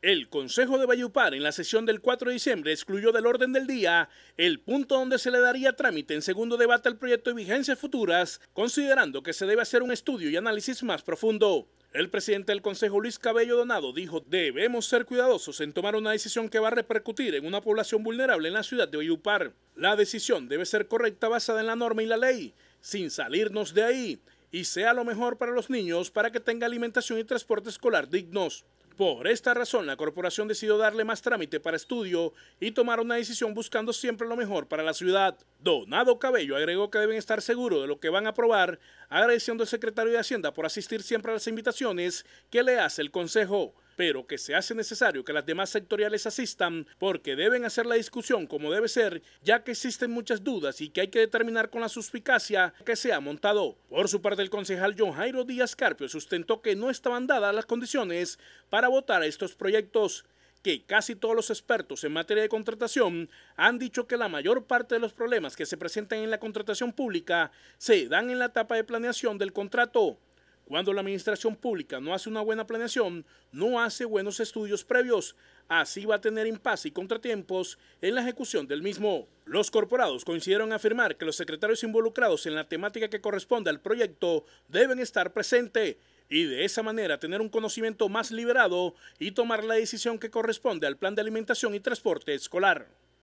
El Consejo de Bayupar en la sesión del 4 de diciembre excluyó del orden del día el punto donde se le daría trámite en segundo debate al proyecto de vigencias futuras, considerando que se debe hacer un estudio y análisis más profundo. El presidente del Consejo, Luis Cabello Donado, dijo, debemos ser cuidadosos en tomar una decisión que va a repercutir en una población vulnerable en la ciudad de Bayupar. La decisión debe ser correcta basada en la norma y la ley, sin salirnos de ahí, y sea lo mejor para los niños para que tenga alimentación y transporte escolar dignos. Por esta razón, la corporación decidió darle más trámite para estudio y tomar una decisión buscando siempre lo mejor para la ciudad. Donado Cabello agregó que deben estar seguros de lo que van a aprobar, agradeciendo al secretario de Hacienda por asistir siempre a las invitaciones que le hace el Consejo pero que se hace necesario que las demás sectoriales asistan porque deben hacer la discusión como debe ser, ya que existen muchas dudas y que hay que determinar con la suspicacia que se ha montado. Por su parte, el concejal John Jairo Díaz Carpio sustentó que no estaban dadas las condiciones para votar a estos proyectos que casi todos los expertos en materia de contratación han dicho que la mayor parte de los problemas que se presentan en la contratación pública se dan en la etapa de planeación del contrato. Cuando la administración pública no hace una buena planeación, no hace buenos estudios previos, así va a tener impasse y contratiempos en la ejecución del mismo. Los corporados coincidieron afirmar que los secretarios involucrados en la temática que corresponde al proyecto deben estar presentes y de esa manera tener un conocimiento más liberado y tomar la decisión que corresponde al plan de alimentación y transporte escolar.